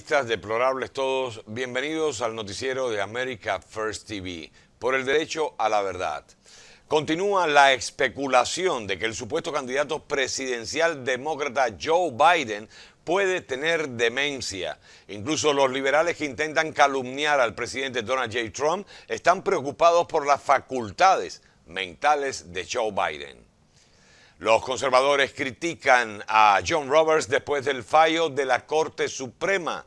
deplorables todos, bienvenidos al noticiero de America First TV, por el derecho a la verdad. Continúa la especulación de que el supuesto candidato presidencial demócrata Joe Biden puede tener demencia. Incluso los liberales que intentan calumniar al presidente Donald J. Trump están preocupados por las facultades mentales de Joe Biden. Los conservadores critican a John Roberts después del fallo de la Corte Suprema.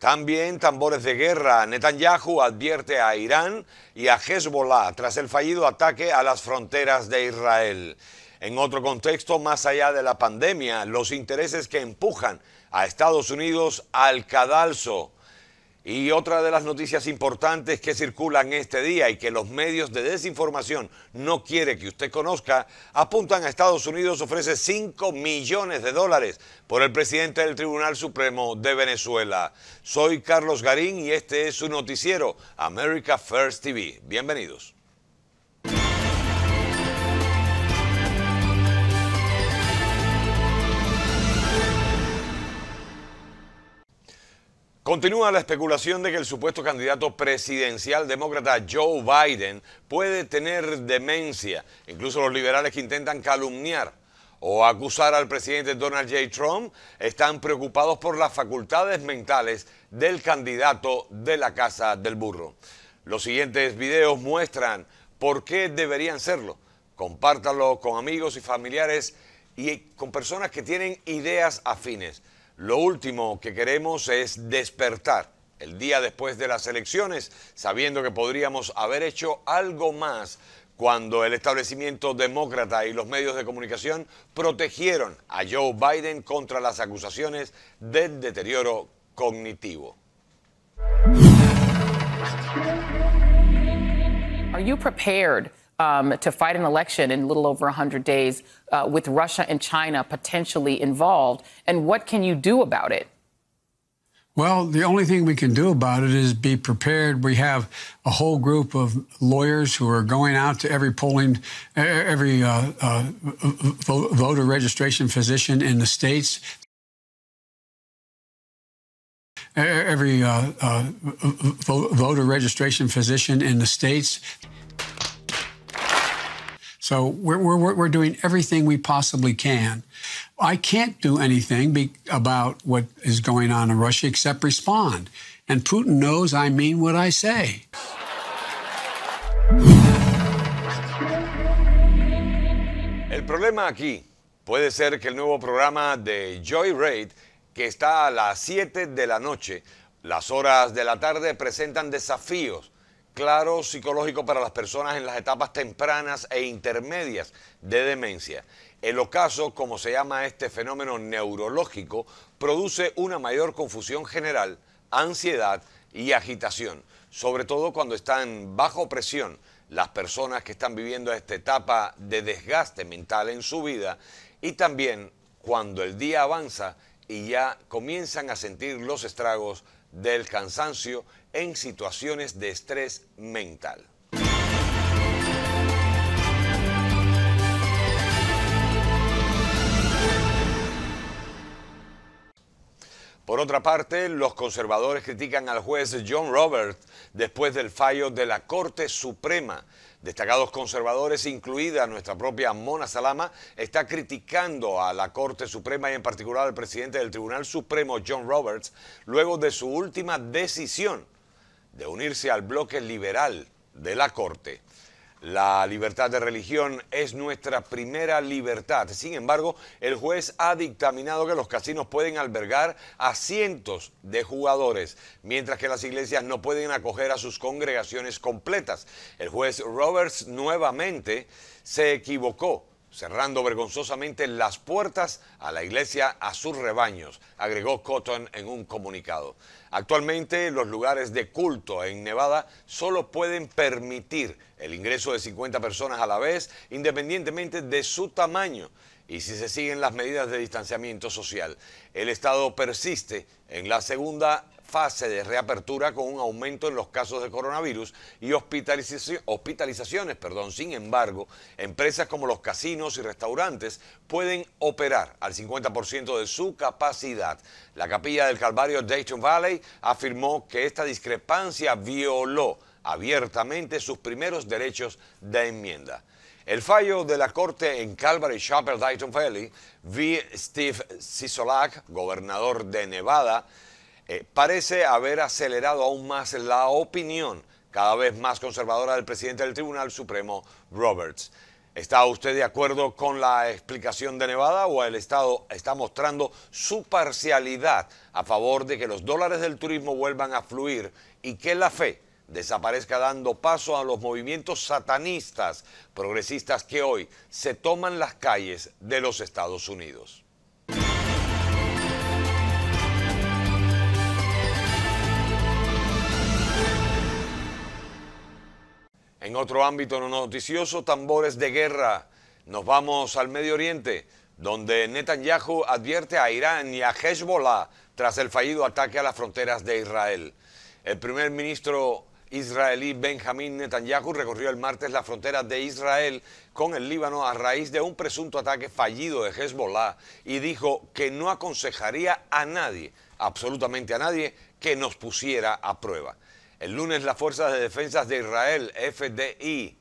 También tambores de guerra. Netanyahu advierte a Irán y a Hezbollah tras el fallido ataque a las fronteras de Israel. En otro contexto, más allá de la pandemia, los intereses que empujan a Estados Unidos al cadalso. Y otra de las noticias importantes que circulan este día y que los medios de desinformación no quiere que usted conozca, apuntan a Estados Unidos ofrece 5 millones de dólares por el presidente del Tribunal Supremo de Venezuela. Soy Carlos Garín y este es su noticiero America First TV. Bienvenidos. Continúa la especulación de que el supuesto candidato presidencial demócrata Joe Biden puede tener demencia. Incluso los liberales que intentan calumniar o acusar al presidente Donald J. Trump están preocupados por las facultades mentales del candidato de la Casa del Burro. Los siguientes videos muestran por qué deberían serlo. Compártalo con amigos y familiares y con personas que tienen ideas afines. Lo último que queremos es despertar el día después de las elecciones, sabiendo que podríamos haber hecho algo más cuando el establecimiento demócrata y los medios de comunicación protegieron a Joe Biden contra las acusaciones de deterioro cognitivo. you prepared? um, to fight an election in a little over 100 days uh, with Russia and China potentially involved? And what can you do about it? Well, the only thing we can do about it is be prepared. We have a whole group of lawyers who are going out to every polling, every uh, uh, voter registration physician in the states every uh, uh, voter registration physician in the states. So we're, we're, we're doing everything we possibly can. I can't do anything be, about what is going on in Russia except respond. And Putin knows I mean what I say. El problema aquí puede ser que el nuevo programa de Joy Raid, que está a las 7 de la noche, las horas de la tarde presentan desafíos claro psicológico para las personas en las etapas tempranas e intermedias de demencia. El ocaso, como se llama este fenómeno neurológico, produce una mayor confusión general, ansiedad y agitación, sobre todo cuando están bajo presión las personas que están viviendo esta etapa de desgaste mental en su vida y también cuando el día avanza y ya comienzan a sentir los estragos del cansancio en situaciones de estrés mental. Por otra parte, los conservadores critican al juez John Roberts después del fallo de la Corte Suprema Destacados conservadores, incluida nuestra propia Mona Salama, está criticando a la Corte Suprema y en particular al presidente del Tribunal Supremo, John Roberts, luego de su última decisión de unirse al bloque liberal de la Corte. La libertad de religión es nuestra primera libertad. Sin embargo, el juez ha dictaminado que los casinos pueden albergar a cientos de jugadores, mientras que las iglesias no pueden acoger a sus congregaciones completas. El juez Roberts nuevamente se equivocó cerrando vergonzosamente las puertas a la iglesia a sus rebaños, agregó Cotton en un comunicado. Actualmente los lugares de culto en Nevada solo pueden permitir el ingreso de 50 personas a la vez, independientemente de su tamaño, y si se siguen las medidas de distanciamiento social. El Estado persiste en la segunda fase de reapertura con un aumento en los casos de coronavirus y hospitalizaciones. Perdón. Sin embargo, empresas como los casinos y restaurantes pueden operar al 50% de su capacidad. La capilla del Calvario Dayton Valley afirmó que esta discrepancia violó abiertamente sus primeros derechos de enmienda. El fallo de la Corte en Calvary Chapel, Dayton Valley, V. Steve Sisolak, gobernador de Nevada, eh, parece haber acelerado aún más la opinión cada vez más conservadora del presidente del Tribunal Supremo, Roberts. ¿Está usted de acuerdo con la explicación de Nevada o el Estado está mostrando su parcialidad a favor de que los dólares del turismo vuelvan a fluir y que la fe desaparezca dando paso a los movimientos satanistas progresistas que hoy se toman las calles de los Estados Unidos? En otro ámbito no noticioso, tambores de guerra. Nos vamos al Medio Oriente, donde Netanyahu advierte a Irán y a Hezbollah tras el fallido ataque a las fronteras de Israel. El primer ministro israelí Benjamin Netanyahu recorrió el martes la frontera de Israel con el Líbano a raíz de un presunto ataque fallido de Hezbollah y dijo que no aconsejaría a nadie, absolutamente a nadie, que nos pusiera a prueba. El lunes las Fuerzas de Defensa de Israel, FDI,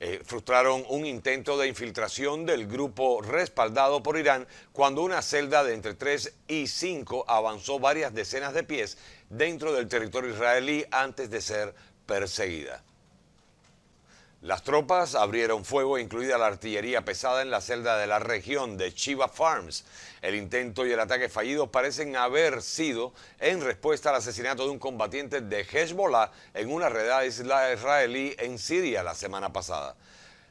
eh, frustraron un intento de infiltración del grupo respaldado por Irán cuando una celda de entre 3 y 5 avanzó varias decenas de pies dentro del territorio israelí antes de ser perseguida. Las tropas abrieron fuego, incluida la artillería pesada, en la celda de la región de Chiva Farms. El intento y el ataque fallidos parecen haber sido en respuesta al asesinato de un combatiente de Hezbollah en una redada israelí en Siria la semana pasada.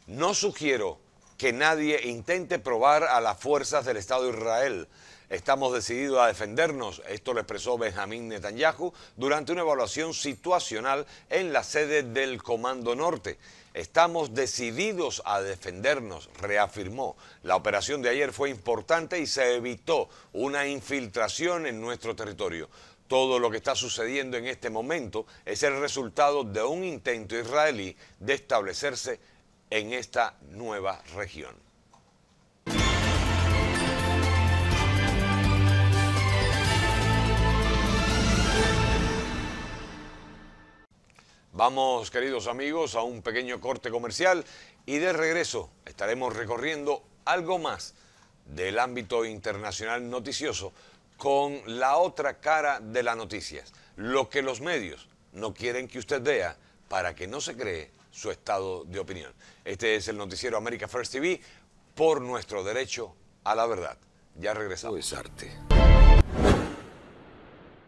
No sugiero que nadie intente probar a las fuerzas del Estado de Israel. Estamos decididos a defendernos, esto lo expresó Benjamín Netanyahu durante una evaluación situacional en la sede del Comando Norte. Estamos decididos a defendernos, reafirmó. La operación de ayer fue importante y se evitó una infiltración en nuestro territorio. Todo lo que está sucediendo en este momento es el resultado de un intento israelí de establecerse en esta nueva región. Vamos, queridos amigos, a un pequeño corte comercial y de regreso estaremos recorriendo algo más del ámbito internacional noticioso con la otra cara de las noticias, lo que los medios no quieren que usted vea para que no se cree su estado de opinión. Este es el noticiero América First TV por nuestro derecho a la verdad. Ya regresamos.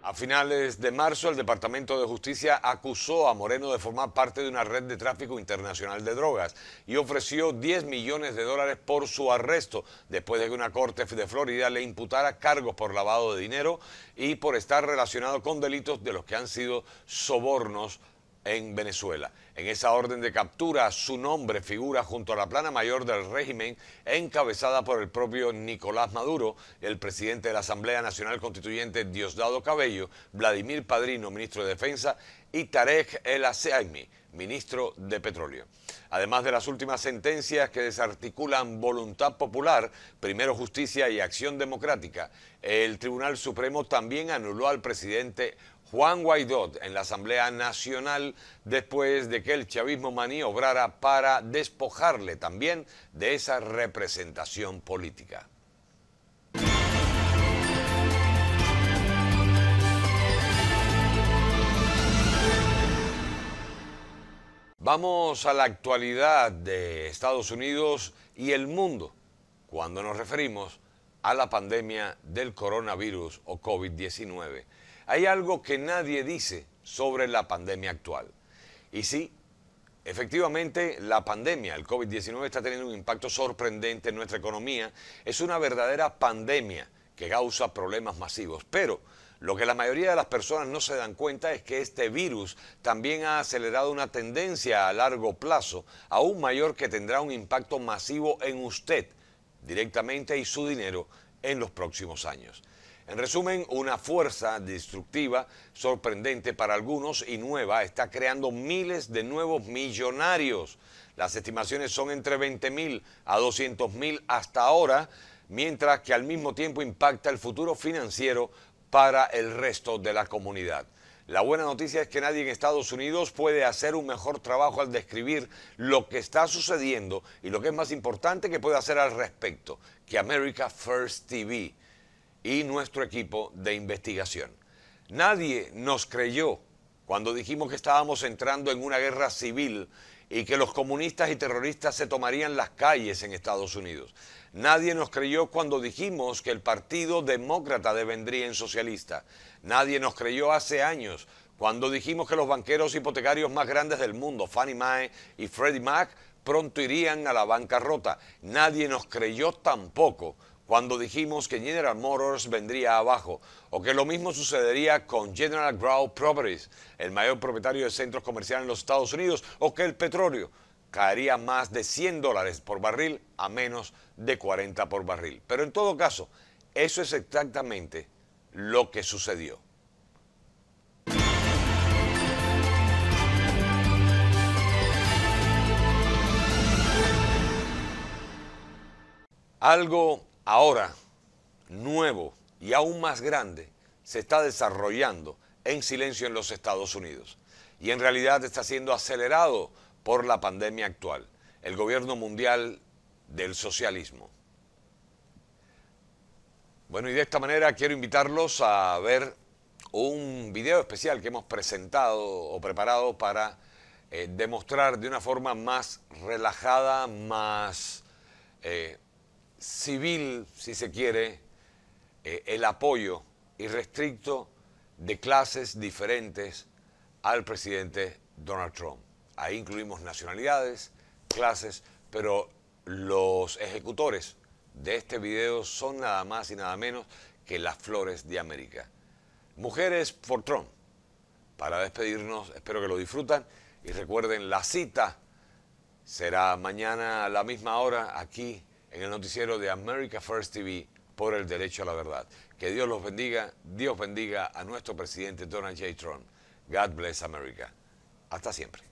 A finales de marzo, el Departamento de Justicia acusó a Moreno de formar parte de una red de tráfico internacional de drogas y ofreció 10 millones de dólares por su arresto, después de que una corte de Florida le imputara cargos por lavado de dinero y por estar relacionado con delitos de los que han sido sobornos en Venezuela. En esa orden de captura, su nombre figura junto a la plana mayor del régimen encabezada por el propio Nicolás Maduro, el presidente de la Asamblea Nacional Constituyente Diosdado Cabello, Vladimir Padrino, ministro de Defensa, y Tarek El Aseimi, ministro de Petróleo. Además de las últimas sentencias que desarticulan voluntad popular, primero justicia y acción democrática, el Tribunal Supremo también anuló al presidente Juan Guaidó en la Asamblea Nacional después de que el chavismo maniobrara para despojarle también de esa representación política. Vamos a la actualidad de Estados Unidos y el mundo cuando nos referimos a la pandemia del coronavirus o COVID-19. Hay algo que nadie dice sobre la pandemia actual. Y sí, Efectivamente, la pandemia, el COVID-19, está teniendo un impacto sorprendente en nuestra economía. Es una verdadera pandemia que causa problemas masivos. Pero lo que la mayoría de las personas no se dan cuenta es que este virus también ha acelerado una tendencia a largo plazo, aún mayor que tendrá un impacto masivo en usted directamente y su dinero en los próximos años. En resumen, una fuerza destructiva, sorprendente para algunos y nueva, está creando miles de nuevos millonarios. Las estimaciones son entre 20 mil a 200.000 mil hasta ahora, mientras que al mismo tiempo impacta el futuro financiero para el resto de la comunidad. La buena noticia es que nadie en Estados Unidos puede hacer un mejor trabajo al describir lo que está sucediendo y lo que es más importante que puede hacer al respecto que America First TV y nuestro equipo de investigación. Nadie nos creyó cuando dijimos que estábamos entrando en una guerra civil y que los comunistas y terroristas se tomarían las calles en Estados Unidos. Nadie nos creyó cuando dijimos que el Partido Demócrata devendría en socialista. Nadie nos creyó hace años cuando dijimos que los banqueros hipotecarios más grandes del mundo, Fannie Mae y Freddie Mac, pronto irían a la bancarrota. Nadie nos creyó tampoco cuando dijimos que General Motors vendría abajo o que lo mismo sucedería con General Growth Properties, el mayor propietario de centros comerciales en los Estados Unidos, o que el petróleo caería más de 100 dólares por barril a menos de 40 por barril. Pero en todo caso, eso es exactamente lo que sucedió. Algo ahora nuevo y aún más grande se está desarrollando en silencio en los Estados Unidos y en realidad está siendo acelerado por la pandemia actual, el gobierno mundial del socialismo. Bueno, y de esta manera quiero invitarlos a ver un video especial que hemos presentado o preparado para eh, demostrar de una forma más relajada, más... Eh, civil, si se quiere, eh, el apoyo irrestricto de clases diferentes al presidente Donald Trump. Ahí incluimos nacionalidades, clases, pero los ejecutores de este video son nada más y nada menos que las flores de América. Mujeres por Trump. Para despedirnos, espero que lo disfrutan y recuerden la cita será mañana a la misma hora aquí en el noticiero de America First TV por el derecho a la verdad. Que Dios los bendiga, Dios bendiga a nuestro presidente Donald J. Trump. God bless America. Hasta siempre.